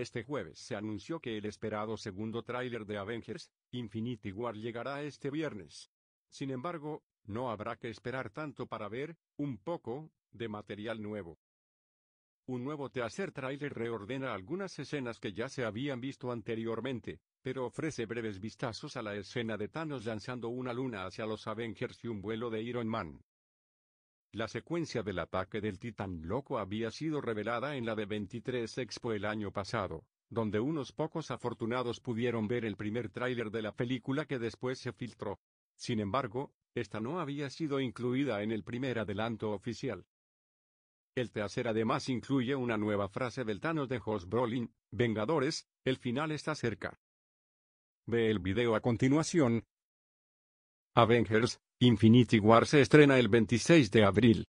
Este jueves se anunció que el esperado segundo tráiler de Avengers, Infinity War llegará este viernes. Sin embargo, no habrá que esperar tanto para ver, un poco, de material nuevo. Un nuevo teaser tráiler reordena algunas escenas que ya se habían visto anteriormente, pero ofrece breves vistazos a la escena de Thanos lanzando una luna hacia los Avengers y un vuelo de Iron Man. La secuencia del ataque del Titán Loco había sido revelada en la de 23 Expo el año pasado, donde unos pocos afortunados pudieron ver el primer tráiler de la película que después se filtró. Sin embargo, esta no había sido incluida en el primer adelanto oficial. El teaser además incluye una nueva frase del Thanos de Josh Brolin, Vengadores, el final está cerca. Ve el video a continuación, Avengers, Infinity War se estrena el 26 de abril.